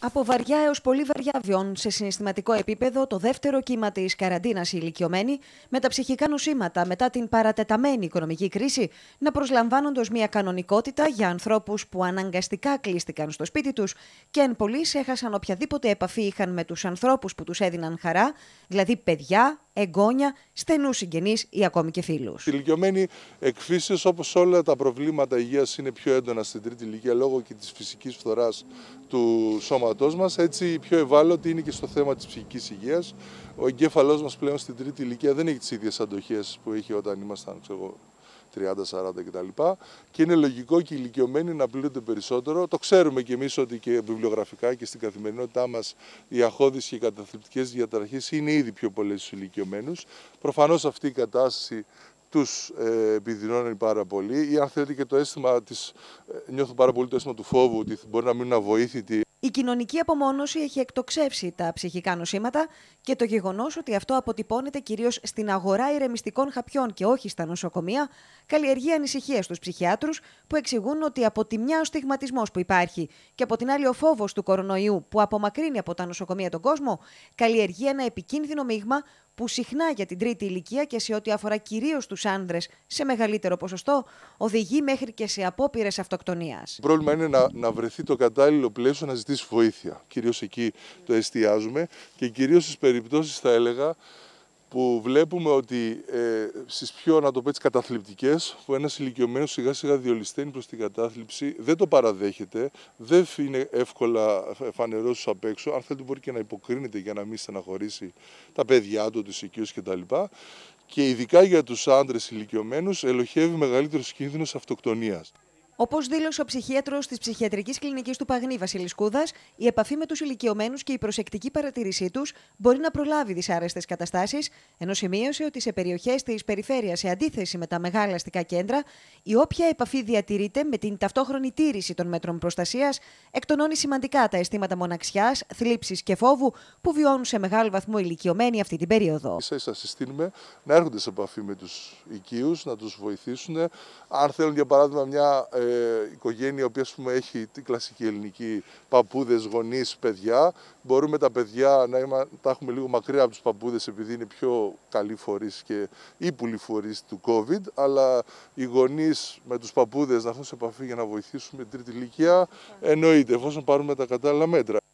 Από βαριά έως πολύ βαριά βιώνουν σε συναισθηματικό επίπεδο το δεύτερο κύμα της καραντίνας οι ηλικιωμένοι, με τα ψυχικά νοσήματα μετά την παρατεταμένη οικονομική κρίση να προσλαμβάνονται μια κανονικότητα για ανθρώπους που αναγκαστικά κλείστηκαν στο σπίτι τους και εν πολλή έχασαν οποιαδήποτε επαφή είχαν με τους ανθρώπους που τους έδιναν χαρά, δηλαδή παιδιά, εγγόνια, στενούς συγγενείς ή ακόμη και φίλους. Οι ηλικιωμένοι εκφύσεις, όπως όλα τα προβλήματα υγείας, είναι πιο έντονα στην τρίτη ηλικία λόγω και της φυσικής φθοράς του σώματός μας. Έτσι, οι πιο ευάλωτοι είναι και στο θέμα της ψυχικής υγείας. Ο εγκέφαλός μας πλέον στην τρίτη ηλικία δεν έχει τις ίδιες αντοχές που είχε όταν ήμασταν, ξέρω 30-40 κτλ. Και είναι λογικό και οι ηλικιωμένοι να πλούνται περισσότερο. Το ξέρουμε κι εμείς ότι και βιβλιογραφικά και στην καθημερινότητά μας οι αχώδεις και οι καταθλιπτικές διαταραχές είναι ήδη πιο πολλές στους ηλικιωμένους. Προφανώς αυτή η κατάσταση τους ε, επιδεινώνει πάρα πολύ ή αν θέλετε και το αίσθημα της, ε, νιώθω πάρα πολύ το αίσθημα του φόβου ότι μπορεί να μείνουν αβοήθητοι η κοινωνική απομόνωση έχει εκτοξεύσει τα ψυχικά νοσήματα και το γεγονός ότι αυτό αποτυπώνεται κυρίως στην αγορά ηρεμιστικών χαπιών και όχι στα νοσοκομεία, καλλιεργεί ανησυχία στους ψυχιάτρους που εξηγούν ότι από τη μια ο στιγματισμός που υπάρχει και από την άλλη ο φόβος του κορονοϊού που απομακρύνει από τα νοσοκομεία τον κόσμο, καλλιεργεί ένα επικίνδυνο μείγμα που συχνά για την τρίτη ηλικία και σε ό,τι αφορά κυρίως τους άνδρες σε μεγαλύτερο ποσοστό, οδηγεί μέχρι και σε απόπειρες αυτοκτονίας. Το πρόβλημα είναι να, να βρεθεί το κατάλληλο πλαίσιο να ζητήσει βοήθεια. Κυρίως εκεί το εστιάζουμε και κυρίως στις περιπτώσεις, θα έλεγα, που βλέπουμε ότι ε, στις πιο, να το πω έτσι, καταθλιπτικές, που ένας ηλικιωμένος σιγά σιγά διολυσταίνει προς την κατάθλιψη, δεν το παραδέχεται, δεν είναι εύκολα φανερός απ' έξω, αν θέλετε μπορεί και να υποκρίνεται για να μην στεναχωρήσει τα παιδιά του, τους οικείους κτλ. Και ειδικά για τους άντρες ηλικιωμένους ελοχεύει μεγαλύτερος κίνδυνος αυτοκτονίας. Όπως δήλωσε ο ψυχίατρος της ψυχιατρικής κλινικής του Παγνή, Βασιλισκούδα, η επαφή με τους ηλικιωμένους και η προσεκτική παρατήρησή τους μπορεί να προλάβει δυσάρεστες καταστάσεις, ενώ σημείωσε ότι σε περιοχές της περιφέρειας, σε αντίθεση με τα μεγάλα αστικά κέντρα, η όποια επαφή διατηρείται με την ταυτόχρονη τήρηση των μέτρων προστασίας εκτονώνει σημαντικά τα αισθήματα μοναξιάς, θλίψης και φόβου που βιώνουν σε μεγάλο βαθμό ηλικιωμένοι αυτή την περίοδο. Σα συστήνουμε να έρχονται σε επαφή με τους οικείους, να τους βοηθήσουν. Αν θέλουν, για παράδειγμα, μια ε, οικογένεια η οποία πούμε, έχει την κλασική ελληνική παππούδες, γονείς, παιδιά. Μπορούμε τα παιδιά να είμα, τα έχουμε λίγο μακριά από τους παππούδες επειδή είναι πιο καλοί φορείς και ύπουλοι φορείς του COVID, αλλά οι γονείς με τους παππούδες να έχουν σε επαφή για να βοηθήσουμε την τρίτη ηλικία εννοείται εφόσον πάρουμε τα κατάλληλα μέτρα.